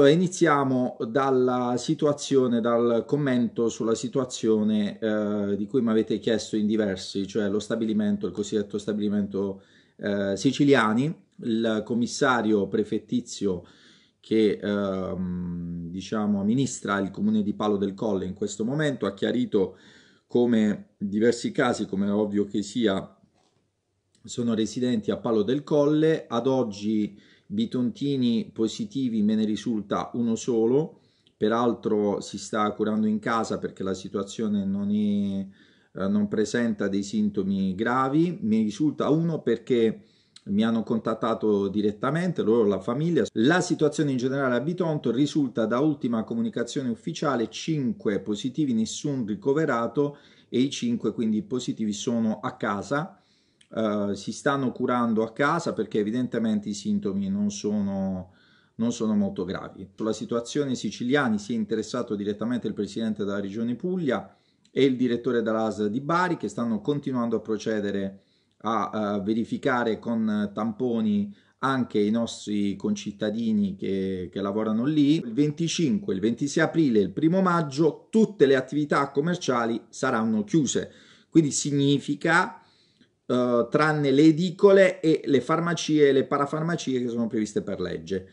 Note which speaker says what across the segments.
Speaker 1: Allora, iniziamo dalla situazione, dal commento sulla situazione eh, di cui mi avete chiesto in diversi, cioè lo stabilimento, il cosiddetto stabilimento eh, siciliani. Il commissario prefettizio che eh, diciamo amministra il comune di Palo del Colle in questo momento ha chiarito come diversi casi, come è ovvio che sia, sono residenti a Palo del Colle. Ad oggi bitontini positivi me ne risulta uno solo, peraltro si sta curando in casa perché la situazione non, è, eh, non presenta dei sintomi gravi, mi risulta uno perché mi hanno contattato direttamente, loro la famiglia. La situazione in generale a Bitonto risulta da ultima comunicazione ufficiale 5 positivi, nessun ricoverato e i 5 quindi positivi sono a casa eh, si stanno curando a casa perché evidentemente i sintomi non sono, non sono molto gravi. Sulla situazione siciliani si è interessato direttamente il presidente della regione Puglia e il direttore dell'AS di Bari che stanno continuando a procedere a, a eh, verificare con tamponi anche i nostri concittadini che, che, lavorano lì. Il 25, il 26 aprile, e il primo maggio tutte le attività commerciali saranno chiuse, quindi significa eh, tranne le edicole e le farmacie e le parafarmacie che sono previste per legge.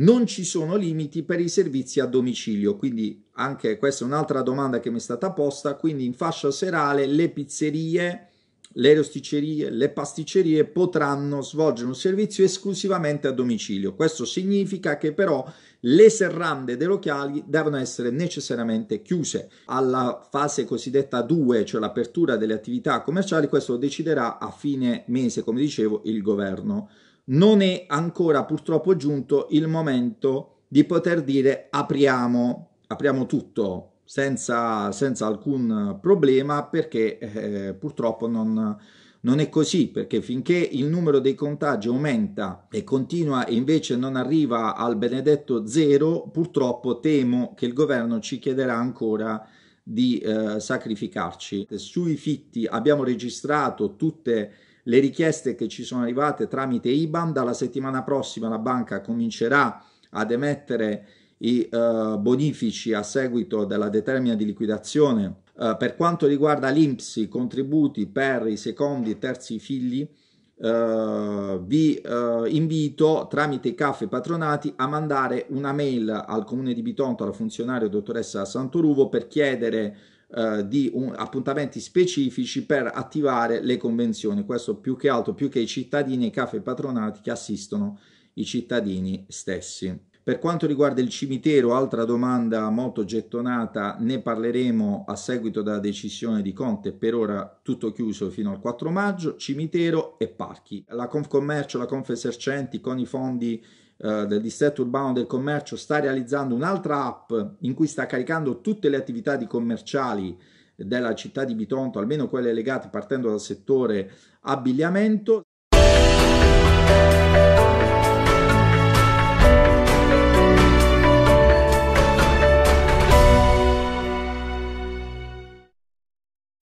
Speaker 1: Non ci sono limiti per i servizi a domicilio, quindi anche questa è un'altra domanda che mi è stata posta, quindi in fascia serale le pizzerie, le rosticcerie, le pasticcerie potranno svolgere un servizio esclusivamente a domicilio. Questo significa che però le serrande dei locali devono essere necessariamente chiuse. Alla fase cosiddetta 2, cioè l'apertura delle attività commerciali, questo lo deciderà a fine mese, come dicevo, il governo. Non è ancora purtroppo giunto il momento di poter dire apriamo, apriamo tutto, senza, senza alcun problema perché eh, purtroppo non, non è così perché finché il numero dei contagi aumenta e continua e invece non arriva al benedetto zero, purtroppo temo che il governo ci chiederà ancora di eh, sacrificarci. Sui fitti abbiamo registrato tutte le richieste che ci sono arrivate tramite IBAN, dalla settimana prossima la banca comincerà ad emettere i eh, bonifici a seguito della determina di liquidazione. Eh, per quanto riguarda l'INPS, i contributi per i secondi e terzi figli, eh, vi eh, invito tramite i CAF patronati a mandare una mail al comune di Bitonto alla funzionaria dottoressa Santoruvo per chiedere eh, di un, appuntamenti specifici per attivare le convenzioni. Questo più che altro, più che i cittadini, e i CAF patronati che assistono i cittadini stessi. Per quanto riguarda il cimitero, altra domanda molto gettonata, ne parleremo a seguito della decisione di Conte, per ora tutto chiuso fino al 4 maggio, cimitero e parchi. La Confcommercio, la Confesercenti con i fondi eh, del distretto urbano del commercio sta realizzando un'altra app in cui sta caricando tutte le attività di commerciali della città di Bitonto, almeno quelle legate partendo dal settore abbigliamento.